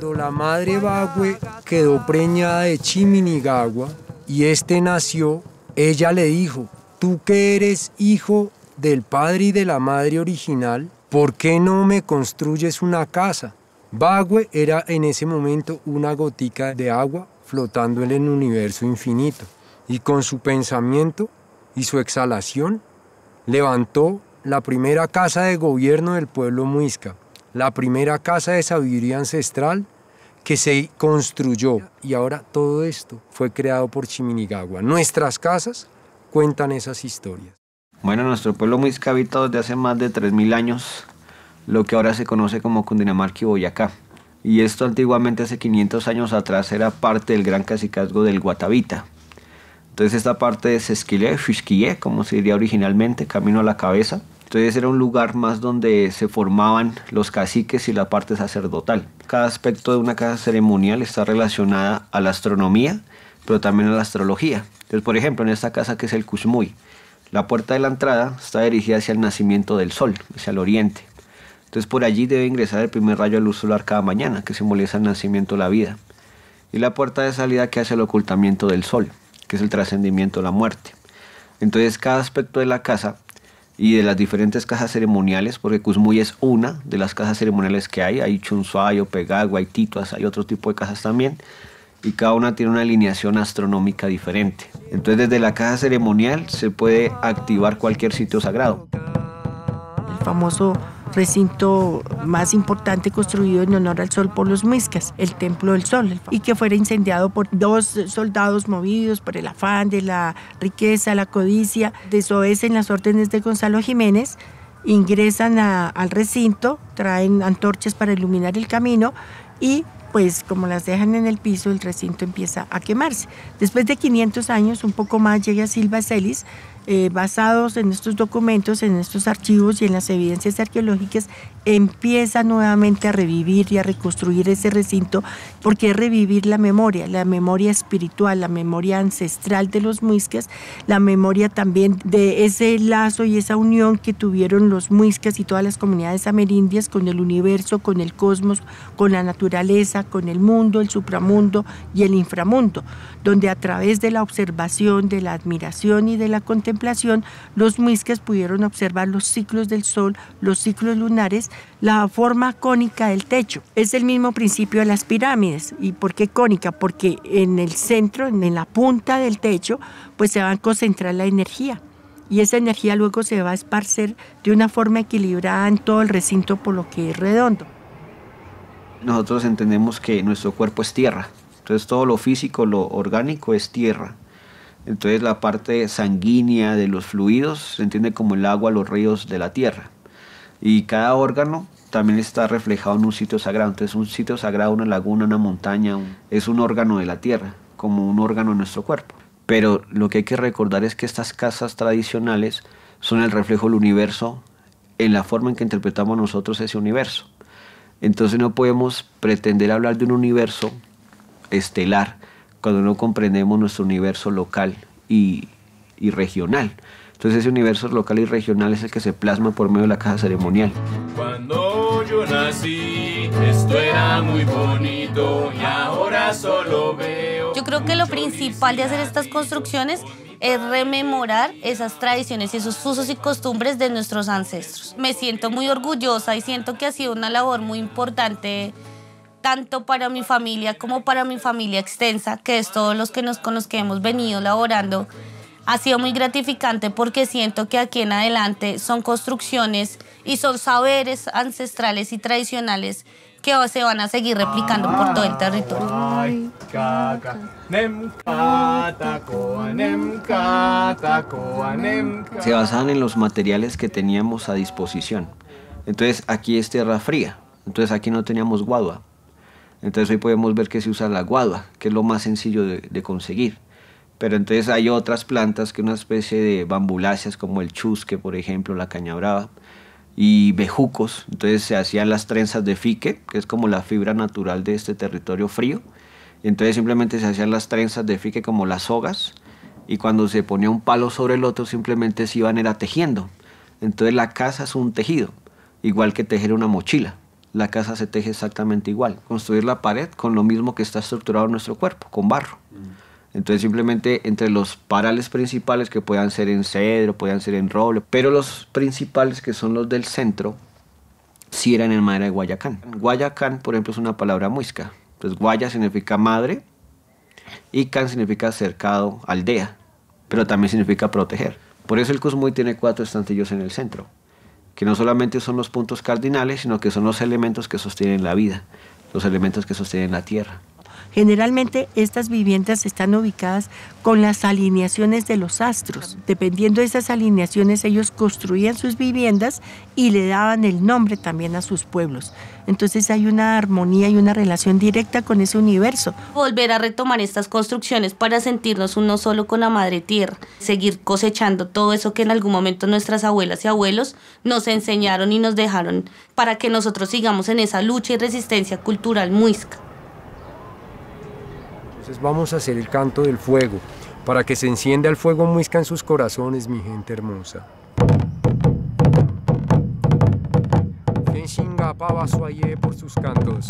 Cuando la madre Bagüe quedó preñada de Chiminigagua y éste nació, ella le dijo, tú que eres hijo del padre y de la madre original, ¿por qué no me construyes una casa? Bagüe era en ese momento una gotica de agua flotando en el universo infinito y con su pensamiento y su exhalación levantó la primera casa de gobierno del pueblo muisca la primera casa de sabiduría ancestral que se construyó. Y ahora todo esto fue creado por Chiminigagua. Nuestras casas cuentan esas historias. Bueno, nuestro pueblo muisca habita desde hace más de 3.000 años lo que ahora se conoce como Cundinamarca y Boyacá. Y esto antiguamente, hace 500 años atrás, era parte del gran cacicazgo del Guatavita. Entonces esta parte es Esquilé, Fisquillé, como se diría originalmente, camino a la cabeza, entonces era un lugar más donde se formaban los caciques y la parte sacerdotal. Cada aspecto de una casa ceremonial está relacionada a la astronomía, pero también a la astrología. Entonces, por ejemplo, en esta casa que es el Kusmuy, la puerta de la entrada está dirigida hacia el nacimiento del sol, hacia el oriente. Entonces por allí debe ingresar el primer rayo de luz solar cada mañana, que simboliza el nacimiento de la vida. Y la puerta de salida que hace el ocultamiento del sol, que es el trascendimiento de la muerte. Entonces cada aspecto de la casa y de las diferentes casas ceremoniales, porque Kuzmuy es una de las casas ceremoniales que hay. Hay chunsuayo, Pegagua, hay Tituas, hay otro tipo de casas también. Y cada una tiene una alineación astronómica diferente. Entonces desde la casa ceremonial se puede activar cualquier sitio sagrado. El famoso recinto más importante construido en honor al sol por los muiscas, el Templo del Sol, y que fuera incendiado por dos soldados movidos por el afán de la riqueza, la codicia, en las órdenes de Gonzalo Jiménez, ingresan al recinto, traen antorchas para iluminar el camino y pues como las dejan en el piso, el recinto empieza a quemarse. Después de 500 años, un poco más, llega Silva Celis eh, basados en estos documentos, en estos archivos y en las evidencias arqueológicas, empieza nuevamente a revivir y a reconstruir ese recinto, porque es revivir la memoria, la memoria espiritual, la memoria ancestral de los muiscas, la memoria también de ese lazo y esa unión que tuvieron los muiscas y todas las comunidades amerindias con el universo, con el cosmos, con la naturaleza, con el mundo, el supramundo y el inframundo, donde a través de la observación, de la admiración y de la contemplación, los muisques pudieron observar los ciclos del sol, los ciclos lunares, la forma cónica del techo. Es el mismo principio de las pirámides. ¿Y por qué cónica? Porque en el centro, en la punta del techo, pues se va a concentrar la energía y esa energía luego se va a esparcer de una forma equilibrada en todo el recinto por lo que es redondo. Nosotros entendemos que nuestro cuerpo es tierra, entonces todo lo físico, lo orgánico es tierra. Entonces la parte sanguínea de los fluidos se entiende como el agua, los ríos de la tierra. Y cada órgano también está reflejado en un sitio sagrado. Entonces un sitio sagrado, una laguna, una montaña, es un órgano de la tierra, como un órgano de nuestro cuerpo. Pero lo que hay que recordar es que estas casas tradicionales son el reflejo del universo en la forma en que interpretamos nosotros ese universo. Entonces no podemos pretender hablar de un universo estelar cuando no comprendemos nuestro universo local y, y regional. Entonces ese universo local y regional es el que se plasma por medio de la caja ceremonial. Cuando yo nací, esto era muy bonito y ahora solo veo... Yo creo que lo principal de hacer estas construcciones es rememorar esas tradiciones y esos usos y costumbres de nuestros ancestros. Me siento muy orgullosa y siento que ha sido una labor muy importante tanto para mi familia como para mi familia extensa, que es todos los que nos, con los que hemos venido laborando, ha sido muy gratificante porque siento que aquí en adelante son construcciones y son saberes ancestrales y tradicionales que se van a seguir replicando por todo el territorio. Se basaban en los materiales que teníamos a disposición. Entonces aquí es tierra fría, entonces aquí no teníamos guadua, entonces hoy podemos ver que se usa la guadua, que es lo más sencillo de, conseguir. Pero entonces hay otras plantas que una especie de bambuláceas como el chusque, por ejemplo, la caña brava y bejucos. Entonces se hacían las trenzas de fique, que es como la fibra natural de este territorio frío. Entonces simplemente se hacían las trenzas de fique como las sogas y cuando se ponía un palo sobre el otro simplemente se iban era tejiendo. Entonces la casa es un tejido, igual que tejer una mochila la casa se teje exactamente igual. Construir la pared con lo mismo que está estructurado nuestro cuerpo, con barro. Mm. Entonces simplemente entre los parales principales que puedan ser en cedro, puedan ser en roble, pero los principales que son los del centro, si sí eran en madera de Guayacán. Guayacán, por ejemplo, es una palabra muisca. Pues Guaya significa madre y Can significa cercado, aldea, pero también significa proteger. Por eso el Cusmuy tiene cuatro estantillos en el centro que no solamente son los puntos cardinales, sino que son los elementos que sostienen la vida, los elementos que sostienen la tierra. Generalmente estas viviendas están ubicadas con las alineaciones de los astros. Dependiendo de esas alineaciones, ellos construían sus viviendas y le daban el nombre también a sus pueblos. Entonces hay una armonía y una relación directa con ese universo. Volver a retomar estas construcciones para sentirnos uno solo con la madre tierra, seguir cosechando todo eso que en algún momento nuestras abuelas y abuelos nos enseñaron y nos dejaron para que nosotros sigamos en esa lucha y resistencia cultural muisca. Entonces vamos a hacer el canto del fuego, para que se encienda el fuego muisca en sus corazones, mi gente hermosa. Eh, por sus cantos.